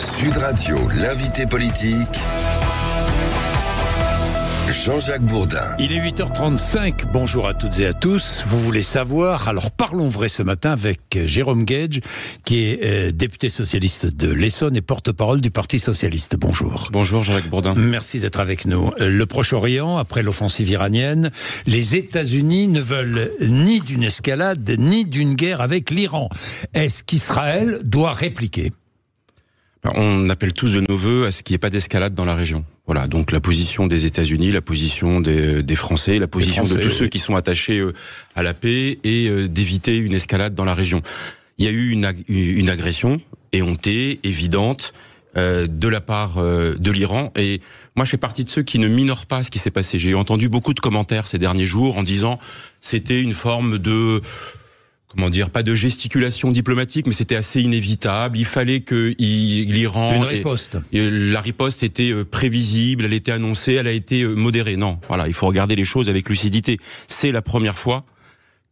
Sud Radio, l'invité politique. Jean-Jacques Bourdin. Il est 8h35. Bonjour à toutes et à tous. Vous voulez savoir Alors parlons vrai ce matin avec euh, Jérôme Gage, qui est euh, député socialiste de l'Essonne et porte-parole du Parti socialiste. Bonjour. Bonjour Jean-Jacques Bourdin. Merci d'être avec nous. Euh, le Proche-Orient, après l'offensive iranienne, les États-Unis ne veulent ni d'une escalade ni d'une guerre avec l'Iran. Est-ce qu'Israël doit répliquer on appelle tous de nos voeux à ce qu'il n'y ait pas d'escalade dans la région. Voilà, donc la position des États-Unis, la position des, euh, Français, la position de tous ceux qui sont attachés euh, à la paix et euh, d'éviter une escalade dans la région. Il y a eu une, agression éhontée, évidente, de la part de l'Iran. Et moi, je fais partie de ceux qui ne minorent pas ce qui s'est passé. J'ai entendu beaucoup de commentaires ces derniers jours en disant c'était une forme de comment dire, pas de gesticulation diplomatique, mais c'était assez inévitable. Il fallait que l'Iran... riposte. la riposte était euh, prévisible, elle était annoncée, elle a été euh, modérée. Non, voilà, il faut regarder les choses avec lucidité. C'est la première fois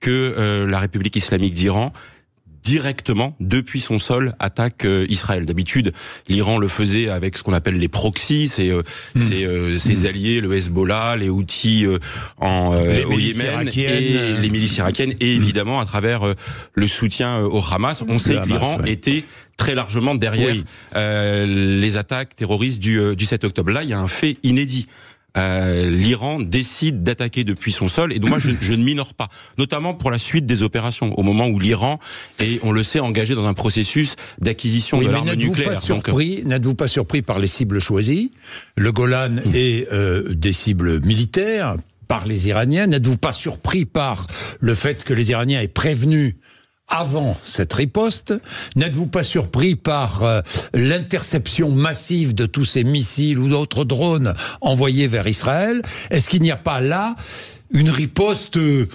que euh, la République islamique d'Iran directement depuis son sol attaque euh, Israël. D'habitude, l'Iran le faisait avec ce qu'on appelle les proxys, c'est euh, hmm. euh, ses, hmm. alliés, le Hezbollah, les outils en au Yémen les milices irakiennes et hmm. évidemment à travers le soutien au Hamas. On sait que l'Iran était très largement derrière les attaques terroristes du, du 7 octobre. Là, il y a un fait inédit. Euh, l'Iran décide d'attaquer depuis son sol. Et donc moi, je, ne minore pas, notamment pour la suite des opérations, au moment où l'Iran est, on le sait, engagé dans un processus d'acquisition de l'arme nucléaire. Euh, n'êtes-vous pas surpris par les cibles choisies Le Golan et hmm. est euh, des cibles militaires par les Iraniens. N'êtes-vous pas surpris par le fait que les Iraniens aient prévenu avant cette riposte N'êtes-vous pas surpris par euh, l'interception massive de tous ces missiles ou d'autres drones envoyés vers Israël Est-ce qu'il n'y a pas là une riposte euh,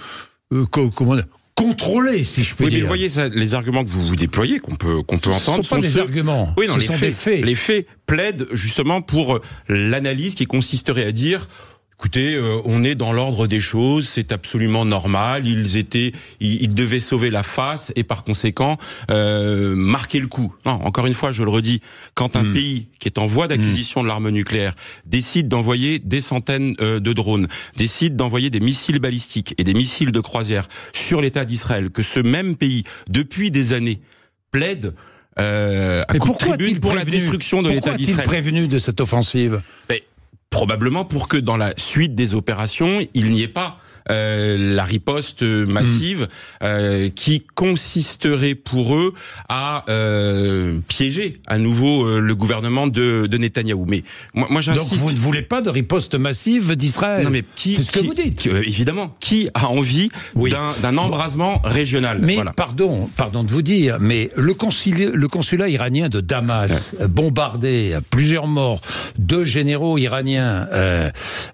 euh si je peux dire. vous voyez, les arguments que vous, vous déployez, qu'on peut, qu'on peut entendre, ce sont, sont pas des arguments. Oui, non, ce les sont des faits. Les faits plaident justement pour euh, l'analyse qui consisterait à dire Écoutez, euh, on est dans l'ordre des choses, c'est absolument normal. Ils étaient, ils, devaient sauver la face et par conséquent euh, marquer le coup. Non, encore une fois, je le redis, quand un hmm. pays qui est en voie hmm. d'acquisition de l'arme nucléaire décide d'envoyer des centaines euh, de drones, décide d'envoyer des missiles balistiques et des missiles de croisière sur l'État d'Israël, que ce même pays, depuis des années, plaide à pour la destruction de l'État d'Israël. Prévenu de cette offensive probablement pour que dans la suite des opérations, il n'y ait pas euh, la riposte massive mm. euh, qui consisterait pour eux à euh, piéger à nouveau le gouvernement de, de Netanyahou. Mais moi, moi j'insiste. Donc vous ne voulez pas de riposte massive d'Israël Non mais qui C'est ce que vous dites. évidemment, qui a envie d'un embrasement régional Mais pardon, pardon de vous dire, mais le, consulat, iranien de Damas bombardé à plusieurs morts, deux généraux iraniens.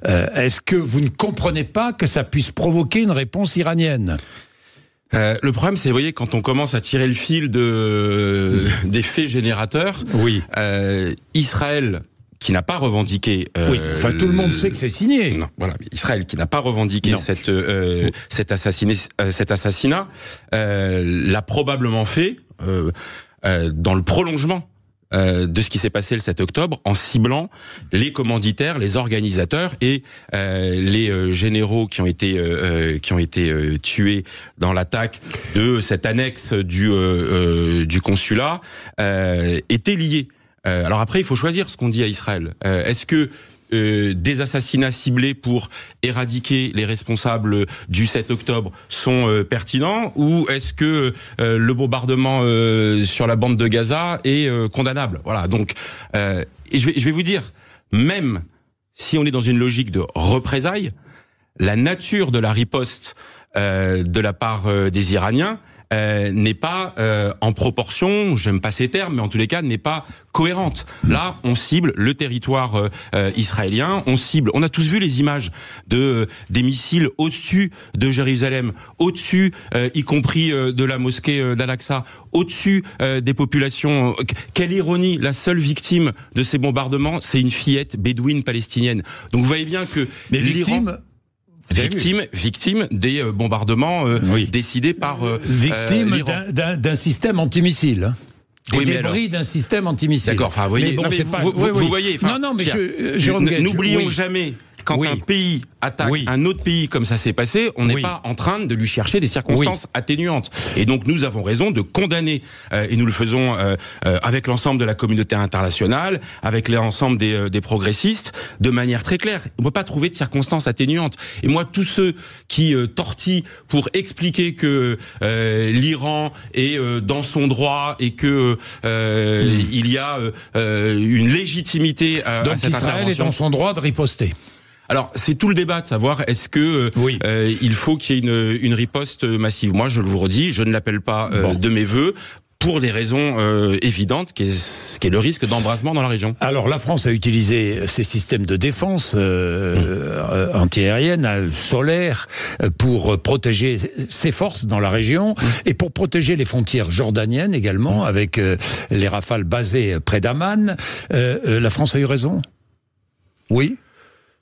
Est-ce que vous ne comprenez pas que ça puisse provoquer une réponse iranienne. Euh, le problème, c'est, vous voyez, quand on commence à tirer le fil de, euh, des faits générateurs, oui. Euh, Israël qui n'a pas revendiqué. oui, enfin, tout le monde sait que c'est signé. Non, voilà, Israël qui n'a pas revendiqué cette, cet, cet assassinat l'a probablement fait dans le prolongement euh, de ce qui s'est passé le 7 octobre en ciblant les commanditaires, les organisateurs et euh, les euh, généraux qui ont été qui ont été tués dans l'attaque de cette annexe du du consulat étaient liés. alors après, il faut choisir ce qu'on dit à Israël. Est-ce que euh, des assassinats ciblés pour éradiquer les responsables du 7 octobre sont euh, pertinents ou est-ce que euh, le bombardement sur la bande de Gaza est condamnable Voilà, donc je vais vous dire, même si on est dans une logique de représailles, la nature de la riposte de la part des Iraniens euh, n'est pas euh, en proportion, j'aime pas ces termes, mais en tous les cas n'est pas cohérente. Là, on cible le territoire euh, israélien, on cible. On a tous vu les images de des missiles au-dessus de Jérusalem, au-dessus, y compris de la mosquée d'Al-Aqsa, au-dessus des populations. Quelle ironie La seule victime de ces bombardements, c'est une fillette bédouine palestinienne. Donc vous voyez bien que les victimes victime, victime des euh, bombardements euh, décidés par euh, victime d'un système antimissile. Hein. Des débris d'un système antimissile. D'accord, enfin, vous voyez, non, voyez. non, non, mais je, N'oublions jamais quand un pays attaque un autre pays comme ça s'est passé, on n'est pas en train de lui chercher des circonstances atténuantes. Et donc nous avons raison de condamner, euh, et nous le faisons euh, euh, avec l'ensemble de la communauté internationale, avec l'ensemble des, des, progressistes, de manière très claire. On ne peut pas trouver de circonstances atténuantes. Et moi, tous ceux qui tortillent pour expliquer que l'Iran est dans son droit et que hmm. il y a une légitimité à, donc cette Israël est dans son droit de riposter. Alors, c'est tout le débat de savoir est-ce que euh, euh, il faut qu'il y ait une, une, riposte massive. Moi, je le vous redis, je ne l'appelle pas euh, de mes voeux pour des raisons évidentes, qui est, qui est, le risque d'embrasement dans la région. Alors la France a utilisé ses systèmes de défense antiaérienne, solaire, pour protéger ses forces dans la région et pour protéger les frontières jordaniennes également, avec les rafales basées près d'Amman. la France a eu raison Oui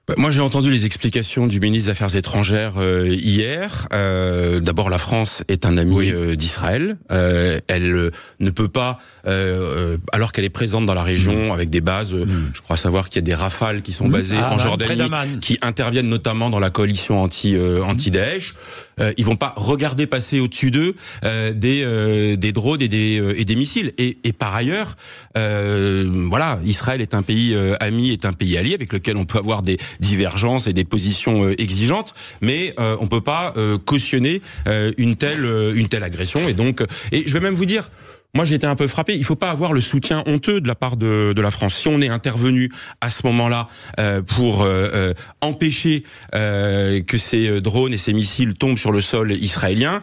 bah, moi, j'ai entendu les explications du ministre des Affaires étrangères euh, hier. Euh, d'abord, la France est un ami euh, d'Israël. elle ne peut pas, alors qu'elle est présente dans la région mm. avec des bases, mm. je crois savoir qu'il y a des rafales qui sont mm. basées ah, en bah, Jordanie, qui interviennent notamment dans la coalition anti-Daesh. Anti euh, ils vont pas regarder passer au-dessus d'eux euh, des, euh, des drones et des, euh, et des missiles. Et, et par ailleurs, voilà, Israël est un pays ami, est un pays allié avec lequel on peut avoir des divergences et des positions exigeantes, mais on peut pas cautionner une telle une telle agression. Et donc, et je vais même vous dire moi j'ai été un peu frappé. Il ne faut pas avoir le soutien honteux de la part de, la France. Si on est intervenu à ce moment-là euh, pour euh, euh, empêcher que ces drones et ces missiles tombent sur le sol israélien,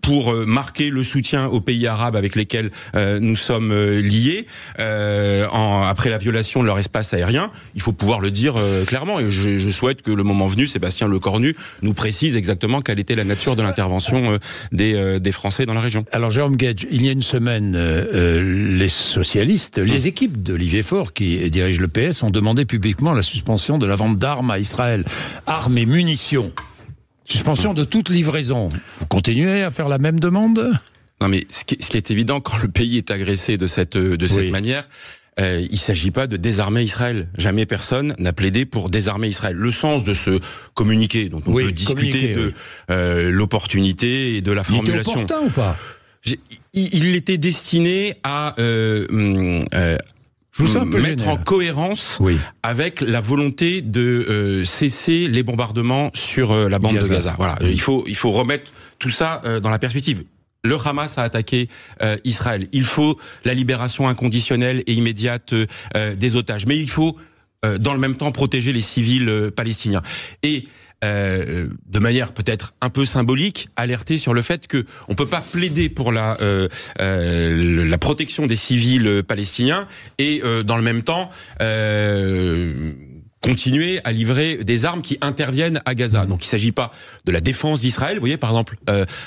pour marquer le soutien aux pays arabes avec lesquels nous sommes liés en, après la violation de leur espace aérien, il faut pouvoir le dire clairement. Et je, souhaite que le moment venu, Sébastien Lecornu nous précise exactement quelle était la nature de l'intervention des, Français dans la région. Alors Jérôme Gage, il y a une semaine, euh, euh, les socialistes, les mm. équipes d'Olivier Faure, qui dirige le PS, ont demandé publiquement la suspension de la vente d'armes à Israël, armes et munitions. Suspension de toute livraison. Vous continuez à faire la même demande Non, mais ce qui, est évident, quand le pays est agressé de cette, euh, de cette manière, il ne s'agit pas de désarmer Israël. Jamais personne n'a plaidé pour désarmer Israël. Le sens de ce communiqué, dont on peut discuter de l'opportunité et de la formulation. ou pas il était destiné à mettre en cohérence avec la volonté de euh, cesser les bombardements sur euh, la bande de Gaza. Euh, il faut remettre tout ça dans la perspective. Le Hamas a attaqué Israël. Il faut la libération inconditionnelle et immédiate des otages, mais il faut dans le même temps protéger les civils palestiniens. Et euh, de manière peut-être un peu symbolique, alerter sur le fait qu'on on peut pas plaider pour la euh, euh, la protection des civils palestiniens et dans le même temps continuer à livrer des armes qui interviennent à Gaza. Donc il ne s'agit pas de la défense d'Israël. Vous voyez, par exemple,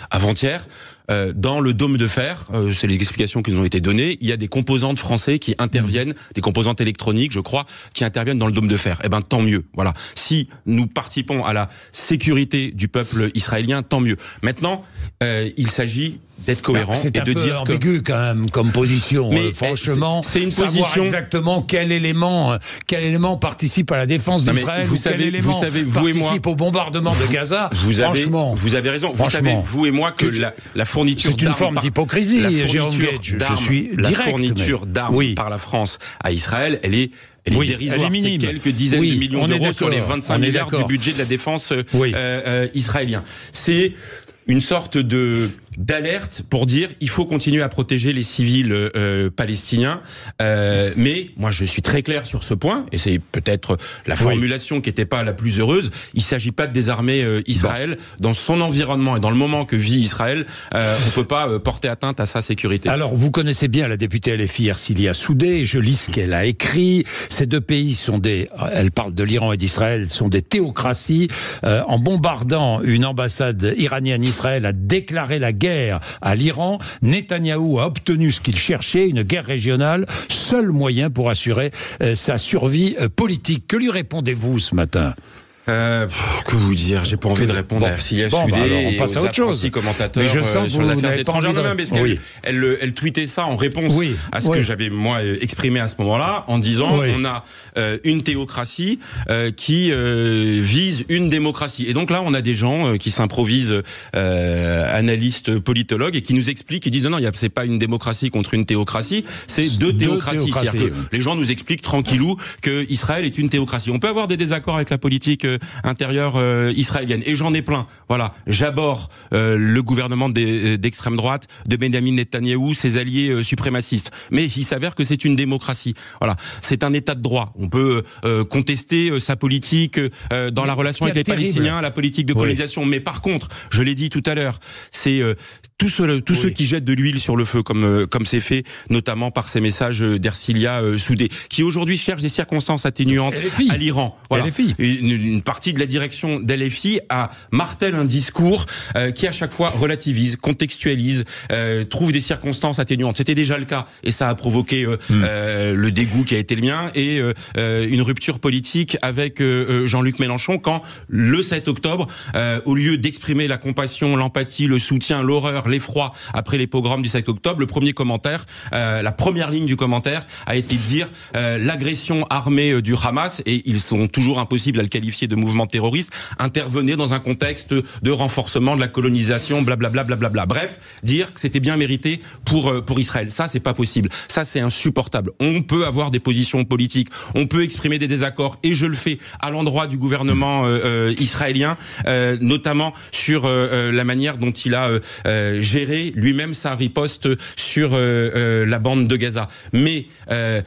avant-hier, euh, dans le dôme de fer, euh, c'est les explications qui nous ont été données, il y a des composantes françaises qui interviennent, mmh. des composantes électroniques, je crois, qui interviennent dans le dôme de fer. Eh ben tant mieux. Voilà. Si nous participons à la sécurité du peuple israélien, tant mieux. Maintenant, euh, il s'agit d'être cohérent et de peu dire ambigu quand même comme position. Mais euh, eh, franchement, c'est une savoir position exactement quel élément, euh, quel élément participe à la défense d'Israël, Vous savez, vous savez, vous et moi, au bombardement de Gaza. Vous avez, franchement, vous avez raison. Vous savez, vous et moi, que, la, la, fourniture c'est une forme d'hypocrisie. Je suis direct. la fourniture d'armes par la France à Israël, elle est elle est dérisoire, c'est quelques dizaines de millions d'euros sur les 25 milliards du budget de la défense euh, israélien. C'est une sorte de d'alerte pour dire il faut continuer à protéger les civils euh, euh, palestiniens. Euh, mais moi, je suis très clair sur ce point, et c'est peut-être la formulation qui n'était pas la plus heureuse. Il ne s'agit pas de désarmer Israël dans son environnement et dans le moment que vit Israël. on ne peut pas porter atteinte à sa sécurité. Alors, vous connaissez bien la députée LFI Ersilia Soudé. Je lis ce qu'elle a écrit. Ces deux pays sont des. Elle parle de l'Iran et d'Israël. Sont des théocraties. en bombardant une ambassade iranienne, Israël a déclaré la guerre à l'Iran, Netanyahou a obtenu ce qu'il cherchait, une guerre régionale, seul moyen pour assurer euh, sa survie euh, politique. Que lui répondez-vous ce matin euh, que vous dire J'ai pas envie de répondre bon. à RCF bon, bah on passe à autre chose. Mais je euh, sens sur vous, les étrangères. De... Euh, elle, tweetait ça en réponse à ce que j'avais moi exprimé à ce moment-là en disant on a une théocratie qui vise une démocratie. Et donc là, on a des gens qui s'improvisent analystes, politologues et qui nous expliquent, qui disent non, non, c'est pas une démocratie contre une théocratie, c'est deux, théocraties. les gens nous expliquent tranquillou que Israël est une théocratie. On peut avoir des désaccords avec la politique intérieure euh, israélienne. Et j'en ai plein. Voilà, j'aborde euh, le gouvernement euh, d'extrême droite, de Benjamin Netanyahou, ses alliés suprémacistes. Mais il s'avère que c'est une démocratie. Voilà, c'est un État de droit. On peut contester sa politique dans la relation avec les Palestiniens, la politique de colonisation. Mais par contre, je l'ai dit tout à l'heure, c'est tous ceux, tous ceux qui jettent de l'huile sur le feu, comme euh, comme c'est fait notamment par ces messages euh, d'Ercilia euh, Soudé, qui aujourd'hui cherche des circonstances atténuantes à l'Iran. Voilà. Une, partie de la direction d'LFI a martelé un discours qui à chaque fois relativise, contextualise, trouve des circonstances atténuantes. C'était déjà le cas et ça a provoqué hmm. le dégoût qui a été le mien et une rupture politique avec Jean-Luc Mélenchon quand le 7 octobre, au lieu d'exprimer la compassion, l'empathie, le soutien, l'horreur, l'effroi après les pogroms du 7 octobre, le premier commentaire, euh, la première ligne du commentaire a été de dire euh, l'agression armée euh, du Hamas, et ils sont toujours impossibles à le qualifier de mouvement terroriste, intervenait dans un contexte de renforcement de la colonisation, blablabla, bla Bla bla. Bref, dire que c'était bien mérité pour, pour Israël. Ça, c'est pas possible. Ça, c'est insupportable. On peut avoir des positions politiques, on peut exprimer des désaccords, et je le fais à l'endroit du gouvernement israélien, notamment sur la manière dont il a gérer lui-même sa riposte sur euh, euh, la bande de Gaza. Mais euh,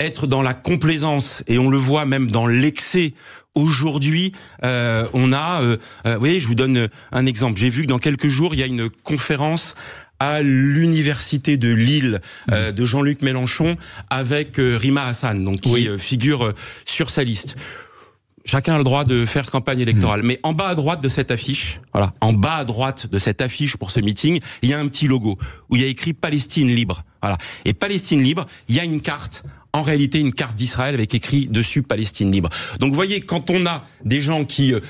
être dans la complaisance, et on le voit même dans l'excès aujourd'hui, on a, vous voyez, je vous donne un exemple. J'ai vu que dans quelques jours, il y a une conférence à l'université de Lille mmh. de Jean-Luc Mélenchon avec Rima Hassan, donc qui figure sur sa liste chacun a le droit de faire campagne électorale. Hmm. Mais en bas à droite de cette affiche, voilà, en bas à droite de cette affiche pour ce meeting, il y a un petit logo où il y a écrit Palestine libre. Voilà. Et Palestine libre, il y a une carte en réalité une carte d'Israël avec écrit dessus Palestine libre. Donc vous voyez, quand on a des gens qui euh,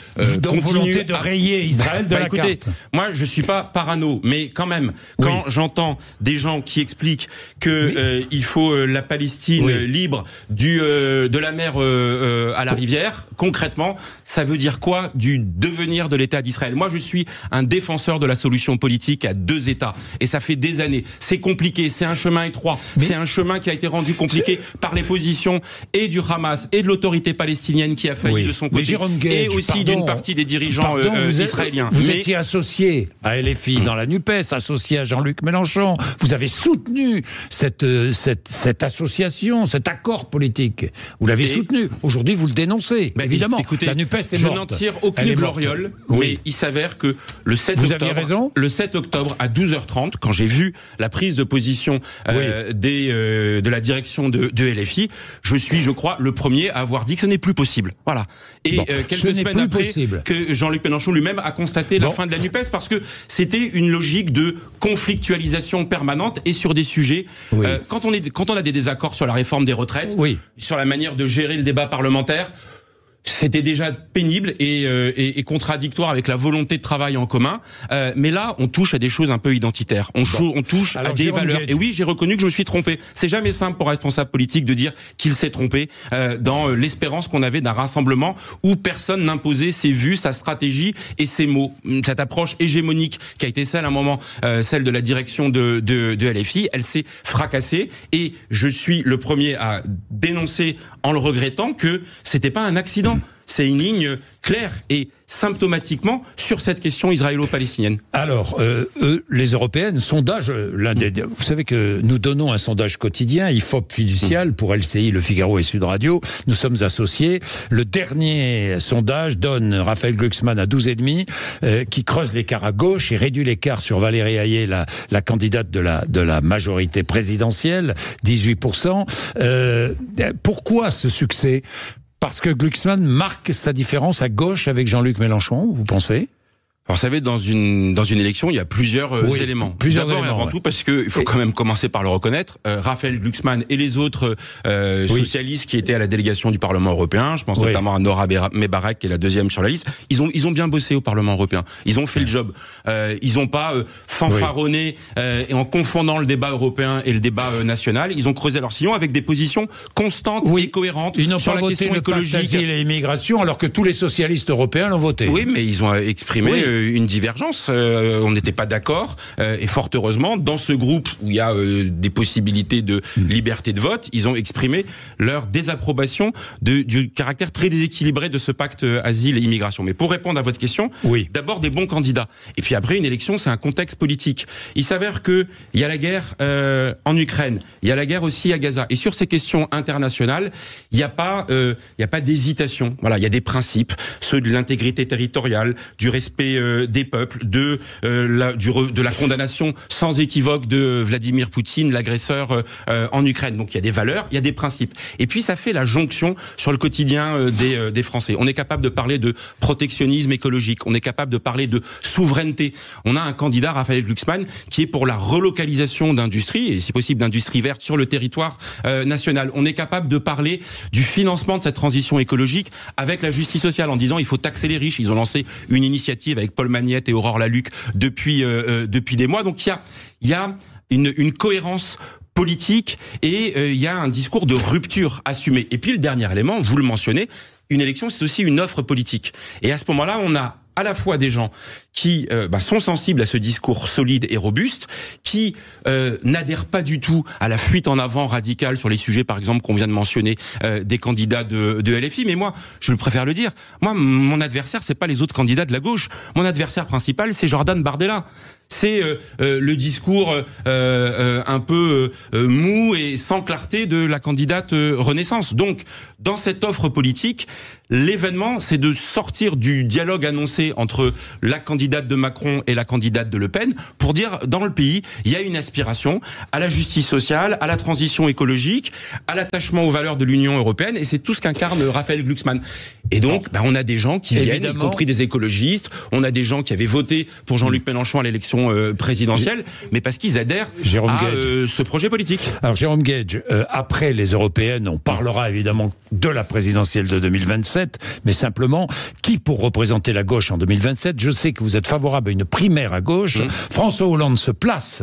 continuent de rayer bah, Israël de bah, la écoutez, carte. Moi, je suis pas parano, mais quand même, quand j'entends des gens qui expliquent que euh, il faut euh, la Palestine libre du de la mer à la rivière, concrètement, ça veut dire quoi du devenir de l'État d'Israël Moi, je suis un défenseur de la solution politique à deux États, et ça fait des années. C'est compliqué, c'est un chemin étroit, c'est un chemin qui a été rendu compliqué par les positions et du Hamas et de l'autorité palestinienne qui a failli de son côté et aussi d'une partie des dirigeants euh, israéliens. vous étiez associé à LFI dans la NUPES, associé à Jean-Luc Mélenchon. Vous avez soutenu cette, euh, cette, association, cet accord politique. Vous l'avez soutenu. Aujourd'hui, vous le dénoncez. Bah, évidemment. Écoutez, la NUPES est morte. Je n'en tire aucune gloriole, oui. mais il s'avère que le 7 vous octobre, raison le 7 octobre à 12h30, quand j'ai vu la prise de position euh, des, de la direction de LFI, je suis, je crois, le premier à avoir dit que ce n'est plus possible. Voilà. Et euh, quelques semaines après, que Jean-Luc Mélenchon lui-même a constaté la fin de la NUPES parce que c'était une logique de conflictualisation permanente et sur des sujets. Euh, quand, on est, quand on a des désaccords sur la réforme des retraites, sur la manière de gérer le débat parlementaire, c'était déjà pénible et, euh, et, et, contradictoire avec la volonté de travail en commun. Euh, mais là, on touche à des choses un peu identitaires. On, on touche à des valeurs. Et oui, j'ai reconnu que je me suis trompé. C'est jamais simple pour un responsable politique de dire qu'il s'est trompé euh, dans l'espérance qu'on avait d'un rassemblement où personne n'imposait ses vues, sa stratégie et ses mots. Hum, cette approche hégémonique qui a été celle à un moment, celle de la direction de, de, de LFI, elle s'est fracassée. Et je suis le premier à dénoncer en le regrettant que c'était pas un accident. C'est une ligne claire et symptomatiquement sur cette question israélo-palestinienne Alors, euh, eux, les Européennes, sondage, euh, des, vous savez que nous donnons un sondage quotidien, IFOP fiducial pour LCI, Le Figaro et Sud Radio, nous sommes associés. Le dernier sondage donne Raphaël Glucksmann à 12,5, euh, qui creuse l'écart à gauche et réduit l'écart sur Valérie Hayé, la, candidate de la, de la majorité présidentielle, 18%. Euh, pourquoi ce succès parce que Glucksmann marque sa différence à gauche avec Jean-Luc Mélenchon, vous pensez alors, vous savez, dans une dans une élection, il y a plusieurs euh, éléments. Plusieurs D'abord éléments, avant tout, parce que il faut quand même commencer par le reconnaître. Euh, Raphaël Glucksmann et les autres euh, socialistes qui étaient à la délégation du Parlement européen, je pense notamment à Nora Mebarak qui est la deuxième sur la liste, ils ont ils ont bien bossé au Parlement européen. Ils ont fait le job. ils n'ont pas fanfaronné et en confondant le débat européen et le débat national, ils ont creusé leur sillon avec des positions constantes et cohérentes ils sur pas la voté question écologique et l'immigration, alors que tous les socialistes européens l'ont voté. Oui, mais ils ont exprimé euh, une divergence, euh, on n'était pas d'accord, euh, et fort heureusement, dans ce groupe où il y a des possibilités de liberté de vote, ils ont exprimé leur désapprobation de, du caractère très déséquilibré de ce pacte asile et immigration. Mais pour répondre à votre question, oui. d'abord des bons candidats, et puis après une élection, c'est un contexte politique. Il s'avère que il y a la guerre en Ukraine, il y a la guerre aussi à Gaza, et sur ces questions internationales, il n'y a pas, il a pas d'hésitation. Voilà, il y a des principes, ceux de l'intégrité territoriale, du respect euh, des peuples, de, euh, la, du de la condamnation sans équivoque de Vladimir Poutine, l'agresseur euh, en Ukraine. Donc il y a des valeurs, il y a des principes. Et puis ça fait la jonction sur le quotidien des, des Français. On est capable de parler de protectionnisme écologique, on est capable de parler de souveraineté. On a un candidat, Raphaël Glucksmann, qui est pour la relocalisation d'industries, et si possible d'industries vertes sur le territoire national. On est capable de parler du financement de cette transition écologique avec la justice sociale en disant il faut taxer les riches. Ils ont lancé une initiative avec Paul Magnette et Aurore Laluc depuis euh, euh, depuis des mois. Donc il y a il y a une, cohérence politique et euh, il y a un discours de rupture assumé. Et puis le dernier élément, vous le mentionnez, une élection c'est aussi une offre politique. Et à ce moment-là, on a à la fois des gens qui euh, bah, sont sensibles à ce discours solide et robuste, qui euh, n'adhèrent pas du tout à la fuite en avant radicale sur les sujets, par exemple, qu'on vient de mentionner euh, des candidats de, de, LFI. Mais moi, je préfère le dire. Moi, mon adversaire, c'est pas les autres candidats de la gauche. Mon adversaire principal, c'est Jordan Bardella c'est euh, euh, le discours euh, un peu mou et sans clarté de la candidate Renaissance. Donc, dans cette offre politique, l'événement, c'est de sortir du dialogue annoncé entre la candidate de Macron et la candidate de Le Pen pour dire, dans le pays, il y a une aspiration à la justice sociale, à la transition écologique, à l'attachement aux valeurs de l'Union européenne, et c'est tout ce qu'incarne Raphaël Glucksmann. Et donc, bah, on a des gens qui viennent, y compris des écologistes, on a des gens qui avaient voté pour Jean-Luc Mélenchon à l'élection euh, présidentielle, mais parce qu'ils adhèrent à euh, ce projet politique. Alors Jérôme Gage, euh, après les européennes, on parlera évidemment de la présidentielle de 2027, mais simplement, qui pour représenter la gauche en 2027 Je sais que vous êtes favorable à une primaire à gauche. Mmh. François Hollande se place.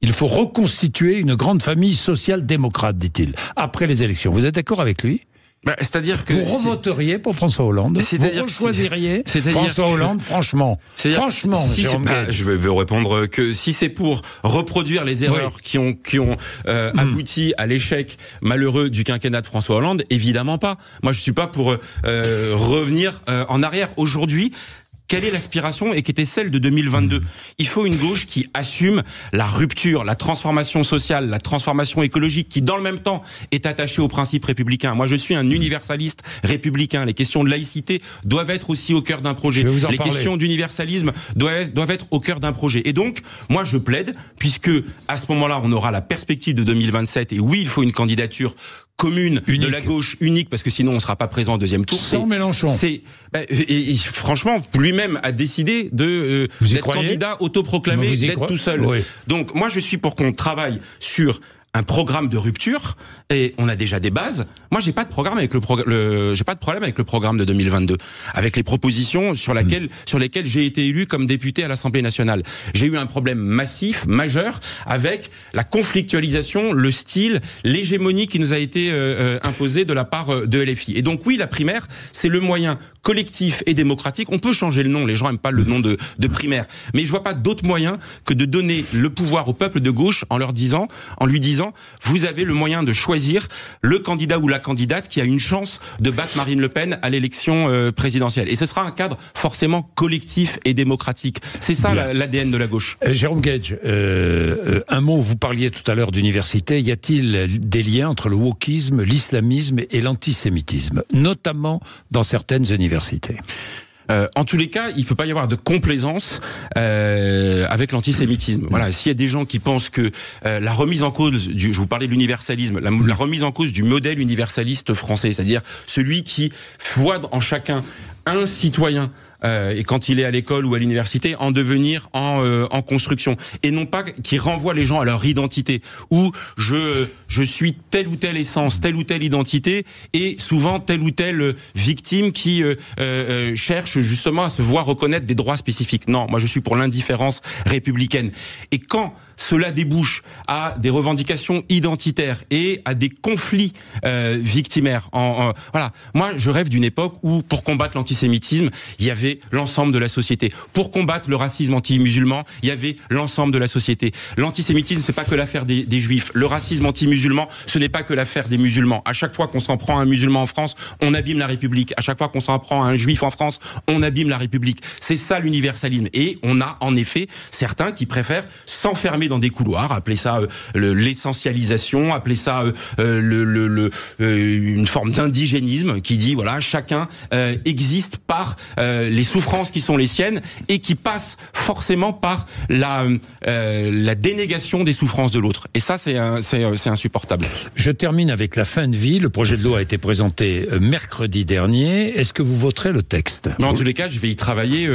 Il faut reconstituer une grande famille social-démocrate, dit-il, après les élections. Vous êtes d'accord avec lui bah, c'est-à-dire que vous remoteriez pour François Hollande. C'est-à-dire vous choisiriez François Hollande, franchement. Franchement, si je vais vous répondre que si c'est pour reproduire les erreurs qui ont qui ont euh, hmm. abouti à l'échec malheureux du quinquennat de François Hollande, évidemment pas. Moi, je suis pas pour euh, euh, revenir en arrière. Aujourd'hui, quelle est l'aspiration et qui était celle de 2022 mmh. Il faut une gauche qui assume la rupture, la transformation sociale, la transformation écologique, qui dans le même temps est attachée aux principes républicains. Moi, je suis un universaliste républicain. Les questions de laïcité doivent être aussi au cœur d'un projet. Les questions d'universalisme doivent, doivent être au cœur d'un projet. Et donc, moi, je plaide, puisque à ce moment-là, on aura la perspective de 2027. Et oui, il faut une candidature commune de la gauche unique, parce que sinon on ne sera pas présent au deuxième tour. Sans Mélenchon. C'est bah, franchement lui-même a décidé de euh, d'être candidat autoproclamé, d'être tout seul. Donc moi je suis pour qu'on travaille sur un programme de rupture et on a déjà des bases. Moi, j'ai pas de programme avec le, j'ai pas de problème avec le programme de 2022, avec les propositions sur laquelle, mm. sur lesquelles j'ai été élu comme député à l'Assemblée nationale. J'ai eu un problème massif, majeur, avec la conflictualisation, le style, l'hégémonie qui nous a été euh, euh, imposée de la part euh, de LFI. Et donc oui, la primaire, c'est le moyen collectif et démocratique. On peut changer le nom. Les gens aiment pas le nom de, de primaire, mais je vois pas d'autre moyen que de donner le pouvoir au peuple de gauche en leur disant, en lui disant vous avez le moyen de choisir le candidat ou la candidate qui a une chance de battre Marine Le Pen à l'élection euh, présidentielle. Et ce sera un cadre forcément collectif et démocratique. C'est ça l'ADN de la gauche. Euh, Jérôme Gage, euh, un mot, vous parliez tout à l'heure d'université. Y a-t-il des liens entre le wokisme, l'islamisme et l'antisémitisme, notamment dans certaines universités euh, en tous les cas, il ne faut pas y avoir de complaisance euh, avec l'antisémitisme. Voilà, s'il y a des gens qui pensent que euh, la remise en cause, je vous parlais de l'universalisme, la, remise en cause du modèle universaliste français, c'est-à-dire celui qui voit en chacun un citoyen euh, et quand il est à l'école ou à l'université, en devenir en, euh, en construction. Et non pas qui renvoie les gens à leur identité, Ou je, je suis telle ou telle essence, telle ou telle identité, et souvent telle ou telle victime qui euh, cherche justement à se voir reconnaître des droits spécifiques. Non, moi je suis pour l'indifférence républicaine. Et quand cela débouche à des revendications identitaires et à des conflits euh, victimaires. voilà. Moi, je rêve d'une époque où, pour combattre l'antisémitisme, il y avait l'ensemble de la société. Pour combattre le racisme anti-musulman, il y avait l'ensemble de la société. L'antisémitisme, c'est pas que l'affaire des, des juifs. Le racisme anti-musulman, ce n'est pas que l'affaire des musulmans. À chaque fois qu'on s'en prend à un musulman en France, on abîme la République. À chaque fois qu'on s'en prend à un juif en France, on abîme la République. C'est ça l'universalisme. Et on a en effet certains qui préfèrent s'enfermer dans des couloirs, appelez ça euh, l'essentialisation, appelez ça euh, euh, le, une forme d'indigénisme qui dit voilà chacun existe par les souffrances qui sont les siennes et qui passe forcément par la, la dénégation des souffrances de l'autre. Et ça c'est c'est insupportable. Je termine avec la fin de vie. Le projet de loi a été présenté mercredi dernier. Est-ce que vous voterez le texte non, En tous les cas, je vais y travailler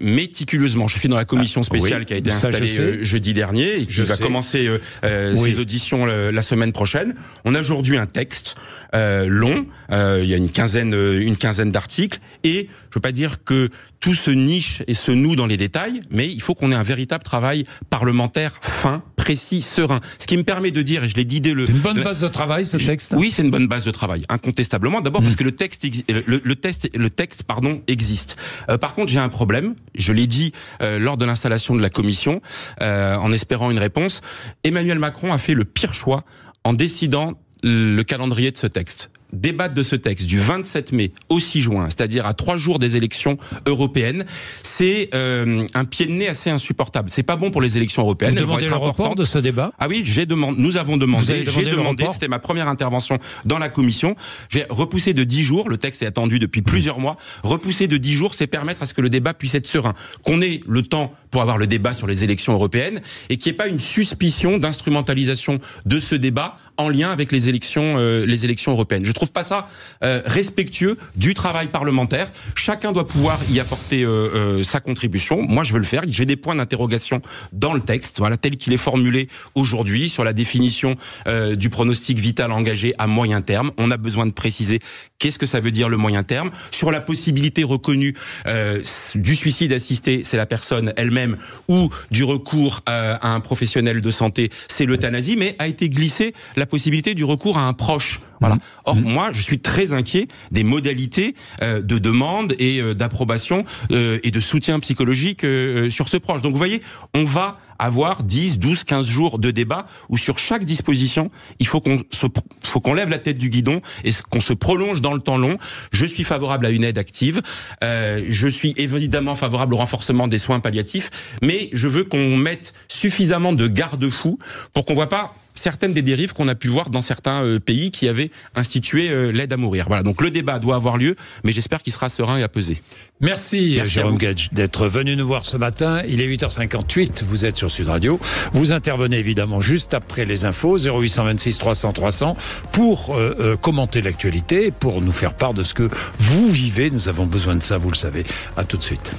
méticuleusement. Je suis dans la commission ah, spéciale qui a été installée jeudi dernier et qui va commencer euh, ses euh, auditions euh, la, semaine prochaine. On a aujourd'hui un texte euh, long, il y a une quinzaine, une quinzaine d'articles, et je veux pas dire que tout se niche et se noue dans les détails, mais il faut qu'on ait un véritable travail parlementaire fin précis, serein. Ce qui me permet de dire, et je l'ai dit dès le. C'est une bonne base de travail, ce texte Oui, c'est une bonne base de travail, incontestablement. D'abord parce mm. que le texte, euh, le, le, le texte pardon, existe. Euh, par contre, j'ai un problème. Je l'ai dit euh, lors de l'installation de la commission, en espérant une réponse. Emmanuel Macron a fait le pire choix en décidant le calendrier de ce texte débattre de ce texte du 27 mai au 6 juin, c'est-à-dire à trois jours des élections européennes, c'est euh, un pied de nez assez insupportable. C'est pas bon pour les élections européennes. Vous le report de ce débat Ah oui, j'ai demandé. Nous avons demandé. J'ai demandé. C'était ma première intervention dans la commission. J'ai repoussé de dix jours. Le texte est attendu depuis plusieurs mois. Repousser de dix jours, c'est permettre à ce que le débat puisse être serein, qu'on ait le temps pour avoir le débat sur les élections européennes et qu'il n'y ait pas une suspicion d'instrumentalisation de ce débat en lien avec les élections, euh, les élections européennes. Je trouve pas ça euh, respectueux du travail parlementaire. Chacun doit pouvoir y apporter euh, sa contribution. Moi, je veux le faire. J'ai des points d'interrogation dans le texte, voilà, tel qu'il est formulé aujourd'hui sur la définition du pronostic vital engagé à moyen terme. On a besoin de préciser qu'est-ce que ça veut dire le moyen terme. Sur la possibilité reconnue du suicide assisté, c'est la personne elle-même, ou du recours à un professionnel de santé, c'est l'euthanasie, mais a été glissée la la possibilité du recours à un proche Mm-hmm. Or, moi, je suis très inquiet des modalités euh, de demande et euh, d'approbation euh, et de soutien psychologique sur ce proche. Donc, vous voyez, on va avoir 10, 12, 15 jours de débat où sur chaque disposition, il faut qu'on se, faut qu'on lève la tête du guidon et qu'on se prolonge dans le temps long. Je suis favorable à une aide active. je suis évidemment favorable au renforcement des soins palliatifs, mais je veux qu'on mette suffisamment de garde-fous pour qu'on ne voit pas certaines des dérives qu'on a pu voir dans certains pays qui avaient instituer euh, l'aide à mourir. Voilà, donc le débat doit avoir lieu, mais j'espère qu'il sera serein et apaisé. Merci, Merci euh, Jérôme Gage d'être venu nous voir ce matin. Il est 8h58, vous êtes sur Sud Radio. Vous intervenez évidemment juste après les infos 0826 300 300 pour euh, commenter l'actualité, pour nous faire part de ce que vous vivez. Nous avons besoin de ça, vous le savez. À tout de suite.